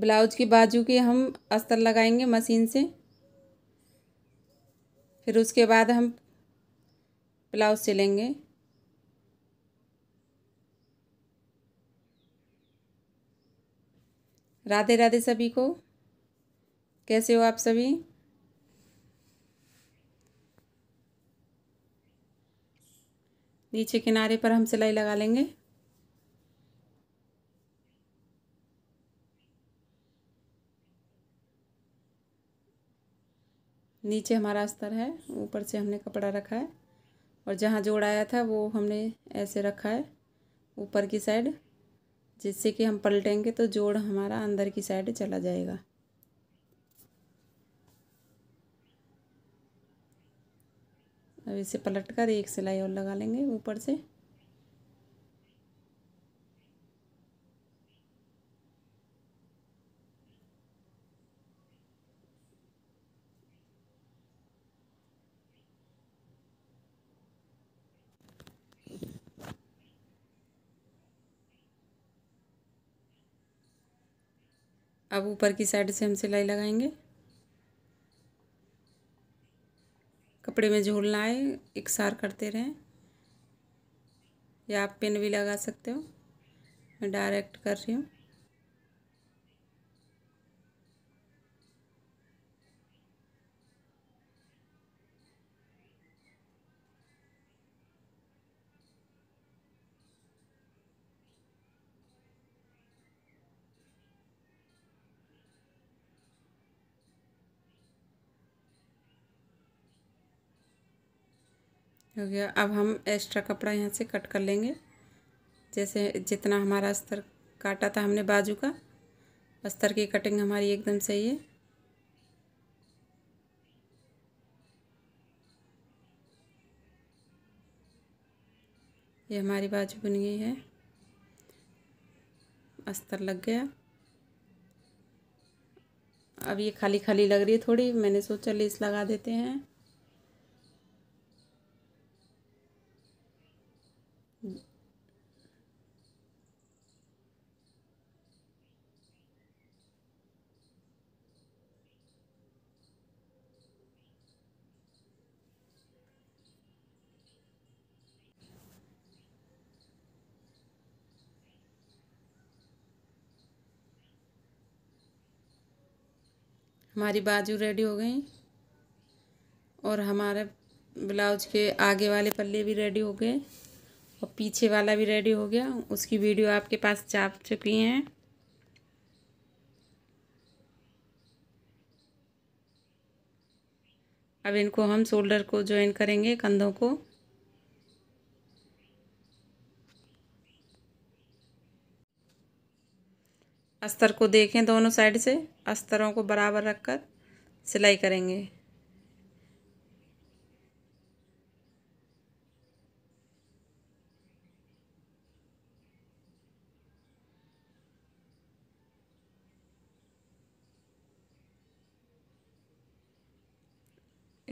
blouse की बाजू के हम अस्तर लगाएंगे मशीन से फिर उसके बाद हम ब्लाउज सिलेंगे राधे राधे सभी को कैसे हो आप सभी नीचे किनारे पर हम सिलाई लगा लेंगे नीचे हमारा अस्तर है ऊपर से हमने कपड़ा रखा है और जहाँ जोड़ आया था वो हमने ऐसे रखा है ऊपर की साइड जिससे कि हम पलटेंगे तो जोड़ हमारा अंदर की साइड चला जाएगा अब इसे पलट कर एक सिलाई और लगा लेंगे ऊपर से अब ऊपर की साइड से हम सिलाई लगाएंगे कपड़े में झोल ना आए इकसार करते रहें या आप पिन भी लगा सकते हो मैं डायरेक्ट कर रही हूँ हो गया अब हम एक्स्ट्रा कपड़ा यहाँ से कट कर लेंगे जैसे जितना हमारा अस्तर काटा था हमने बाजू का अस्तर की कटिंग हमारी एकदम सही है ये हमारी बाजू बन गई है अस्तर लग गया अब ये खाली खाली लग रही है थोड़ी मैंने सोचा लेस लगा देते हैं हमारी बाजू रेडी हो गई और हमारे ब्लाउज के आगे वाले पल्ले भी रेडी हो गए और पीछे वाला भी रेडी हो गया उसकी वीडियो आपके पास चाप चुकी हैं अब इनको हम शोल्डर को ज्वाइन करेंगे कंधों को अस्तर को देखें दोनों साइड से अस्तरों को बराबर रखकर सिलाई करेंगे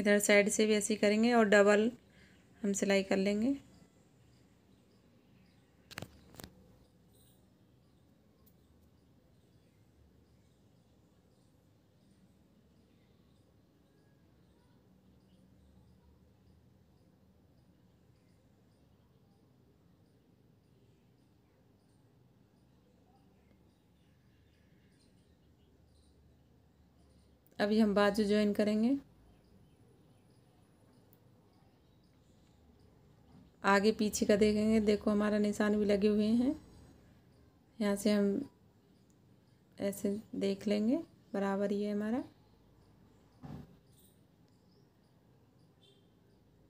इधर साइड से भी ऐसे करेंगे और डबल हम सिलाई कर लेंगे अभी हम बाजू ज्वाइन करेंगे आगे पीछे का देखेंगे देखो हमारा निशान भी लगे हुए हैं यहाँ से हम ऐसे देख लेंगे बराबर ये हमारा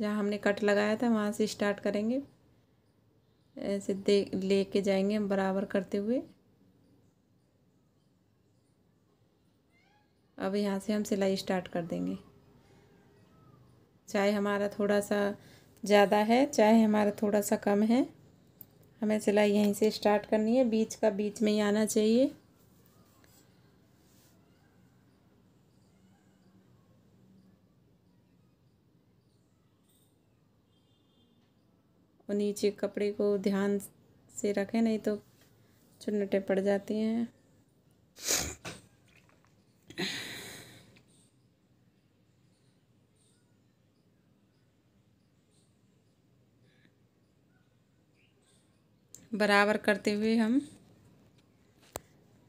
जहाँ हमने कट लगाया था वहाँ से स्टार्ट करेंगे ऐसे दे ले जाएंगे हम बराबर करते हुए अब यहाँ से हम सिलाई स्टार्ट कर देंगे चाहे हमारा थोड़ा सा ज़्यादा है चाहे हमारा थोड़ा सा कम है हमें सिलाई यहीं से स्टार्ट करनी है बीच का बीच में ही आना चाहिए और नीचे कपड़े को ध्यान से रखें नहीं तो चुनटें पड़ जाती हैं बराबर करते हुए हम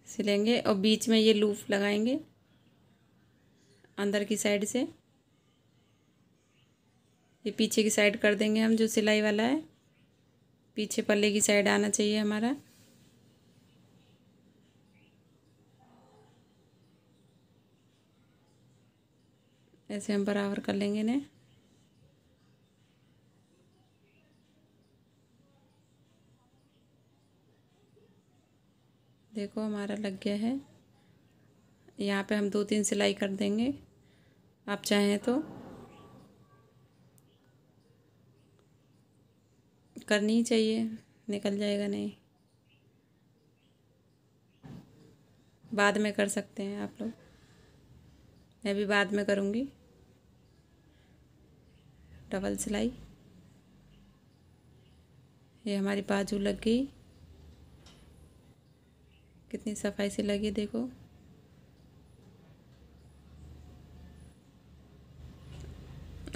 सिलेंगे और बीच में ये लूप लगाएंगे अंदर की साइड से ये पीछे की साइड कर देंगे हम जो सिलाई वाला है पीछे पल्ले की साइड आना चाहिए हमारा ऐसे हम बराबर कर लेंगे ना देखो हमारा लग गया है यहाँ पे हम दो तीन सिलाई कर देंगे आप चाहें तो करनी ही चाहिए निकल जाएगा नहीं बाद में कर सकते हैं आप लोग मैं भी बाद में करूँगी डबल सिलाई ये हमारी बाजू लग गई कितनी सफाई से लगी देखो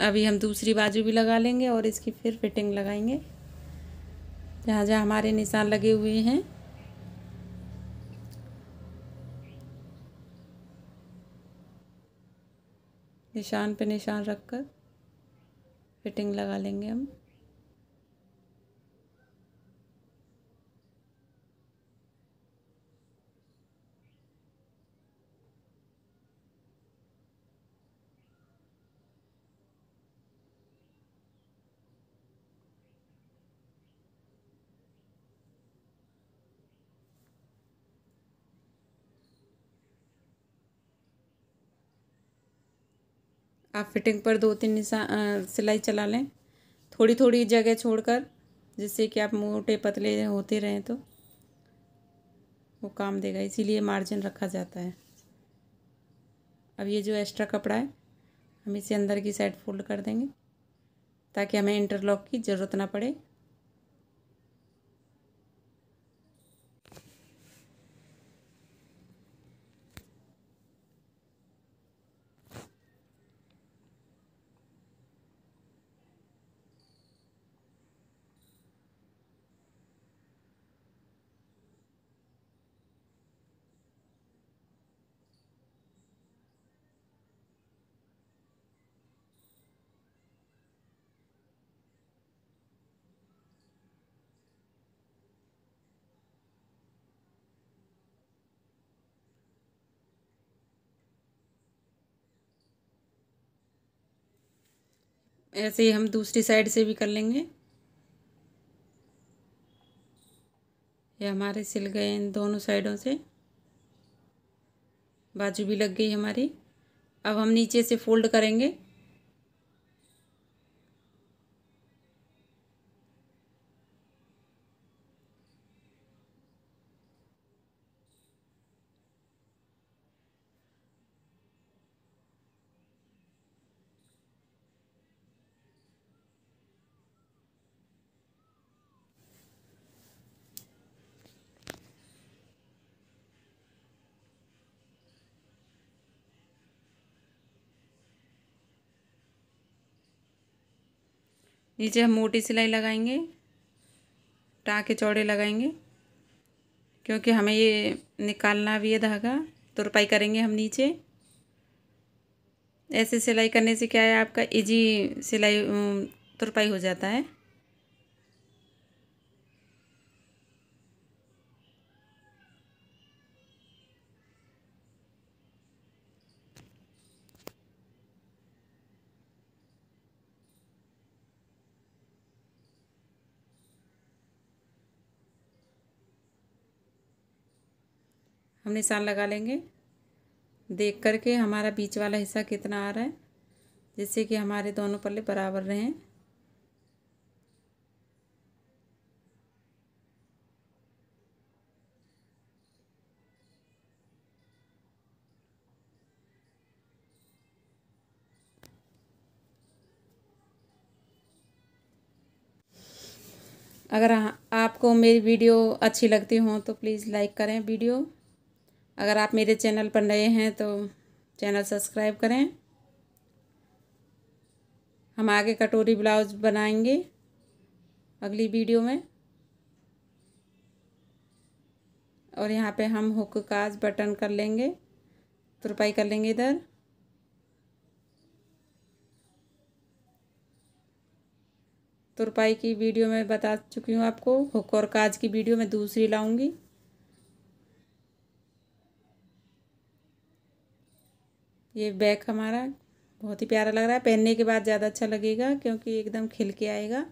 अभी हम दूसरी बाजू भी लगा लेंगे और इसकी फिर फिटिंग लगाएंगे जहाँ जहाँ हमारे निशान लगे हुए हैं निशान पे निशान रखकर फिटिंग लगा लेंगे हम आप फिटिंग पर दो तीन निशान सिलाई चला लें थोड़ी थोड़ी जगह छोड़कर जिससे कि आप मोटे पतले होते रहें तो वो काम देगा इसीलिए मार्जिन रखा जाता है अब ये जो एक्स्ट्रा कपड़ा है हम इसे अंदर की साइड फोल्ड कर देंगे ताकि हमें इंटरलॉक की ज़रूरत ना पड़े ऐसे ही हम दूसरी साइड से भी कर लेंगे ये हमारे सिल गए इन दोनों साइडों से बाजू भी लग गई हमारी अब हम नीचे से फोल्ड करेंगे नीचे हम मोटी सिलाई लगाएंगे टाँके चौड़े लगाएंगे क्योंकि हमें ये निकालना भी है धागा तो रुपाई करेंगे हम नीचे ऐसे सिलाई करने से क्या है आपका इजी सिलाई तुरपाई तो हो जाता है हम निशान लगा लेंगे देख करके हमारा बीच वाला हिस्सा कितना आ रहा है जिससे कि हमारे दोनों पल्ले बराबर रहें अगर आपको मेरी वीडियो अच्छी लगती हो तो प्लीज़ लाइक करें वीडियो अगर आप मेरे चैनल पर नए हैं तो चैनल सब्सक्राइब करें हम आगे कटोरी ब्लाउज बनाएंगे अगली वीडियो में और यहाँ पे हम हुक काज बटन कर लेंगे तुरपाई कर लेंगे इधर तुरपाई की वीडियो में बता चुकी हूँ आपको हुक और काज की वीडियो मैं दूसरी लाऊंगी ये बैग हमारा बहुत ही प्यारा लग रहा है पहनने के बाद ज़्यादा अच्छा लगेगा क्योंकि एकदम खिल के आएगा